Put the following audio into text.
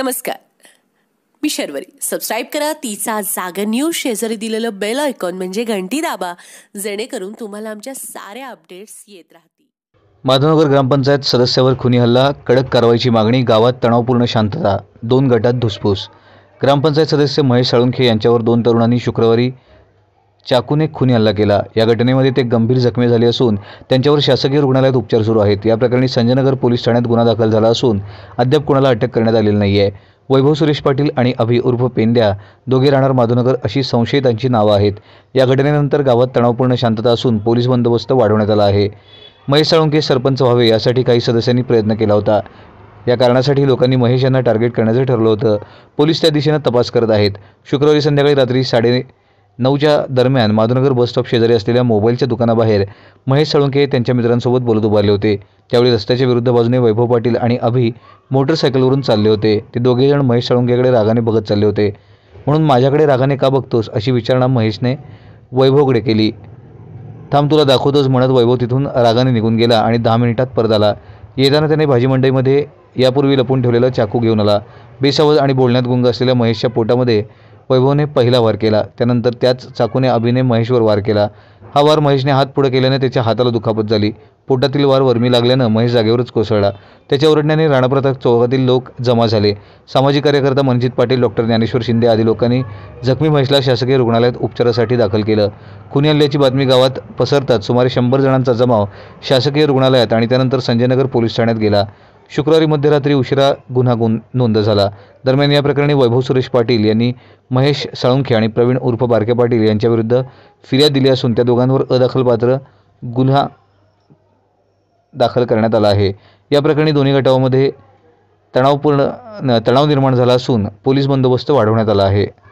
नमस्कार मी शर्वरी सबस्क्राईब करा तिचा जागा न्यूज शेजारी दिलेलं बेल आयकॉन म्हणजे घंटी दाबा जेणेकरून तुम्हाला आमच्या साऱ्या अपडेट्स येत राहतील माधवनगर ग्रामपंचायत सदस्यावर खुनी हल्ला कडक कारवाईची मागणी गावात तणावपूर्ण शांतता दोन गटात धुसफूस ग्रामपंचायत सदस्य महेश साळुंखे यांच्यावर दोन तरुणांनी शुक्रवारी चाकूने खुनी हल्ला केला या घटनेमध्ये ते गंभीर जखमी झाले असून त्यांच्यावर शासकीय रुग्णालयात उपचार सुरू आहेत या प्रकरणी संजयनगर पोलीस ठाण्यात गुन्हा दाखल झाला असून अद्याप कोणाला अटक करण्यात आलेली नाही आहे वैभव सुरेश पाटील आणि अभि उर्फ पेंद्या दोघे राहणार माधवनगर अशी संशयितांची नावं आहेत या घटनेनंतर गावात तणावपूर्ण शांतता असून पोलीस बंदोबस्त वाढवण्यात आला आहे महेश साळुंके सरपंच व्हावे यासाठी काही सदस्यांनी प्रयत्न केला होता या कारणासाठी लोकांनी महेश यांना टार्गेट करण्याचं ठरलं होतं पोलीस त्या दिशेनं तपास करत आहेत शुक्रवारी संध्याकाळी रात्री साडे नऊच्या दरम्यान माधुनगर बसस्टॉप शेजारी असलेल्या मोबाईलच्या दुकानाबाहेर महेश सळुंके हे त्यांच्या मित्रांसोबत बोलत उभारले होते त्यावेळी रस्त्याच्या विरुद्ध बाजूने वैभव पाटील आणि अभि मोटरसायकलवरून चालले होते ते दोघेजण महेश साळुंकेकडे रागाने बघत चालले होते म्हणून माझ्याकडे रागाने का बघतोस अशी विचारणा महेशने वैभवकडे केली थांब तुला दाखवतोच म्हणत वैभव तिथून रागाने निघून गेला आणि दहा मिनिटात परत आला येताना त्याने भाजी मंडईमध्ये यापूर्वी लपून ठेवलेला चाकू घेऊन आला बेसावज आणि बोलण्यात गुंग असलेल्या महेशच्या पोटामध्ये वैभवने पहिला वार केला त्यानंतर त्याच चाकूने अभिने महेशवर वार केला हा वार महेशने हात पुढे केल्याने त्याच्या हाताला दुखापत झाली पोटातील वार वरमी लागल्यानं महेश जागेवरच कोसळला त्याच्या ओरडण्याने राणाप्रताप चौकातील लोक जमा झाले सामाजिक कार्यकर्ता मनजित पाटील डॉक्टर ज्ञानेश्वर शिंदे आदी लोकांनी जखमी महेशला शासकीय रुग्णालयात उपचारासाठी दाखल केलं खुनी हल्ल्याची बातमी गावात पसरतात सुमारे शंभर जणांचा जमाव शासकीय रुग्णालयात आणि त्यानंतर संजयनगर पोलीस ठाण्यात गेला शुक्रवारी मध्यरात्री उशिरा गुन्हा गुन नोंद झाला दरम्यान या प्रकरणी वैभव सुरेश पाटील यांनी महेश साळुंखे आणि प्रवीण उर्फ बारके पाटील यांच्याविरुद्ध फिर्याद दिली असून त्या दोघांवर अदाखलपात्र गुन्हा दाखल करण्यात आला आहे या प्रकरणी दोन्ही गटामध्ये तणावपूर्ण तणाव निर्माण झाला असून पोलीस बंदोबस्त वाढवण्यात आला आहे